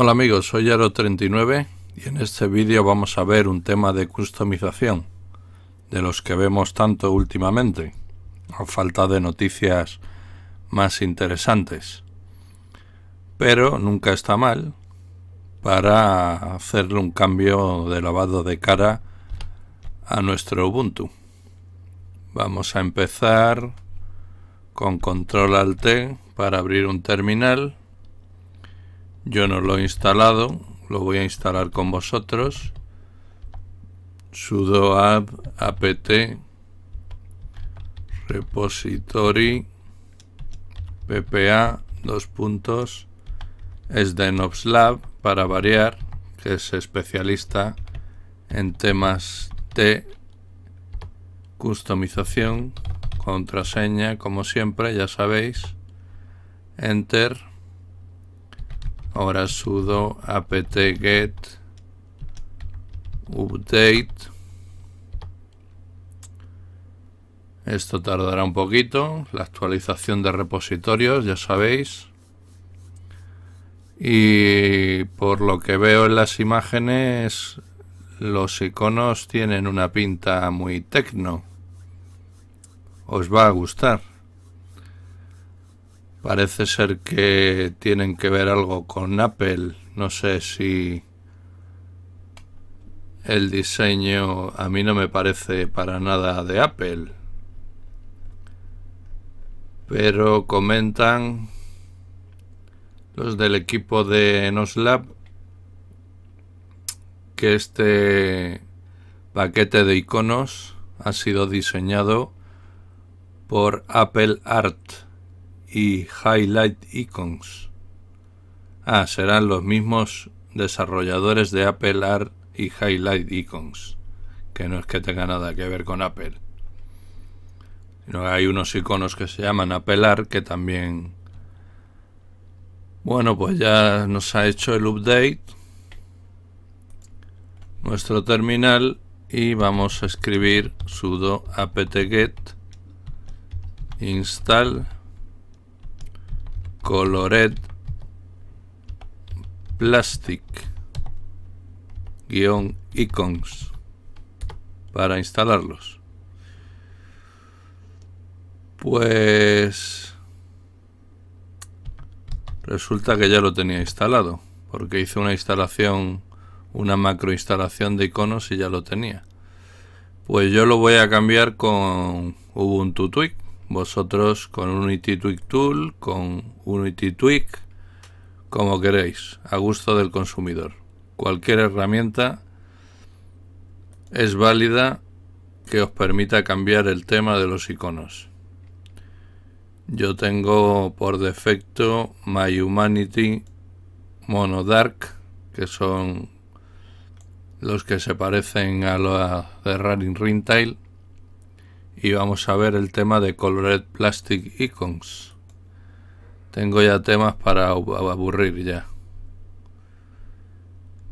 Hola amigos, soy aro 39 y en este vídeo vamos a ver un tema de customización de los que vemos tanto últimamente, a falta de noticias más interesantes. Pero nunca está mal para hacerle un cambio de lavado de cara a nuestro Ubuntu. Vamos a empezar con control alt para abrir un terminal yo no lo he instalado, lo voy a instalar con vosotros. sudo apt repository ppa dos puntos para variar, que es especialista en temas de customización, contraseña, como siempre, ya sabéis. Enter ahora sudo apt-get update esto tardará un poquito la actualización de repositorios ya sabéis y por lo que veo en las imágenes los iconos tienen una pinta muy tecno os va a gustar Parece ser que tienen que ver algo con Apple. No sé si el diseño a mí no me parece para nada de Apple. Pero comentan los del equipo de Noslab que este paquete de iconos ha sido diseñado por Apple Art y Highlight Icons. Ah, serán los mismos desarrolladores de Apple Art y Highlight Icons, que no es que tenga nada que ver con Apple. Sino hay unos iconos que se llaman Apple Art que también... Bueno, pues ya nos ha hecho el update nuestro terminal y vamos a escribir sudo apt-get install colored plastic guión icons para instalarlos pues resulta que ya lo tenía instalado porque hice una instalación una macro instalación de iconos y ya lo tenía pues yo lo voy a cambiar con Ubuntu Tweak vosotros con Unity Tweak Tool, con Unity Tweak, como queréis, a gusto del consumidor. Cualquier herramienta es válida que os permita cambiar el tema de los iconos. Yo tengo por defecto My Humanity Mono Dark, que son los que se parecen a los de Running Tile y vamos a ver el tema de Colored Plastic Icons. Tengo ya temas para aburrir ya.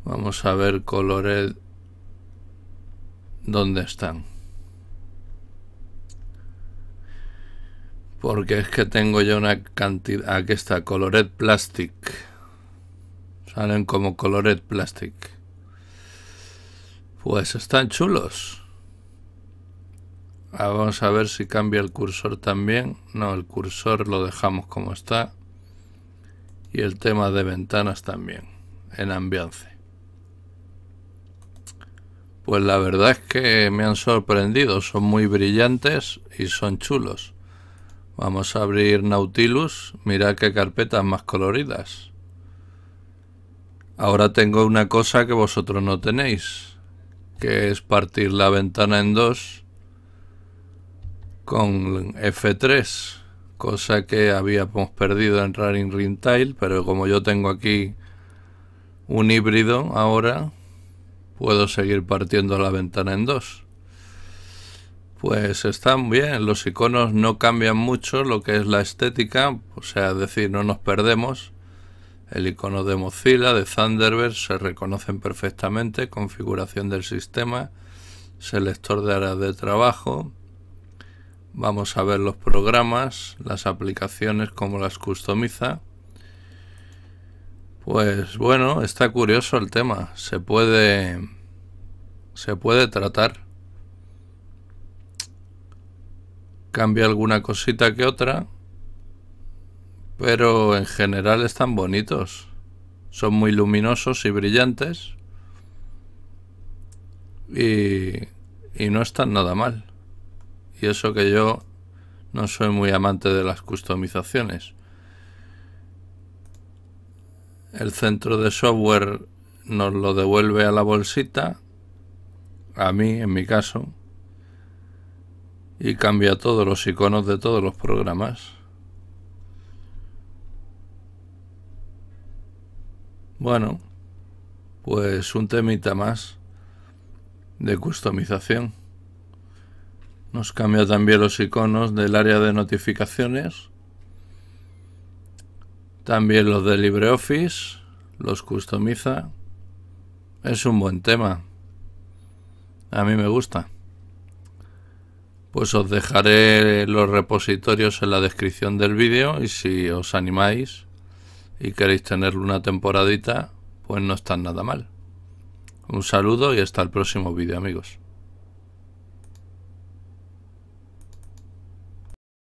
Vamos a ver Colored dónde están. Porque es que tengo ya una cantidad... Ah, aquí está, Colored Plastic. Salen como Colored Plastic. Pues están chulos. Ah, vamos a ver si cambia el cursor también. No, el cursor lo dejamos como está. Y el tema de ventanas también, en ambiance. Pues la verdad es que me han sorprendido. Son muy brillantes y son chulos. Vamos a abrir Nautilus. Mira qué carpetas más coloridas. Ahora tengo una cosa que vosotros no tenéis, que es partir la ventana en dos con F3, cosa que habíamos perdido en Ring Rintail, pero como yo tengo aquí un híbrido ahora, puedo seguir partiendo la ventana en dos. Pues están bien, los iconos no cambian mucho lo que es la estética, o sea, es decir, no nos perdemos. El icono de Mozilla, de Thunderbird, se reconocen perfectamente, configuración del sistema, selector de área de trabajo, vamos a ver los programas, las aplicaciones, cómo las customiza. Pues bueno, está curioso el tema. Se puede. Se puede tratar. Cambia alguna cosita que otra. Pero en general están bonitos. Son muy luminosos y brillantes. y no están nada mal. Y eso que yo no soy muy amante de las customizaciones. El centro de software nos lo devuelve a la bolsita, a mí en mi caso, y cambia todos los iconos de todos los programas. Bueno, pues un temita más de customización. Nos cambia también los iconos del área de notificaciones. También los de LibreOffice. Los customiza. Es un buen tema. A mí me gusta. Pues os dejaré los repositorios en la descripción del vídeo y si os animáis y queréis tenerlo una temporadita, pues no está nada mal. Un saludo y hasta el próximo vídeo amigos.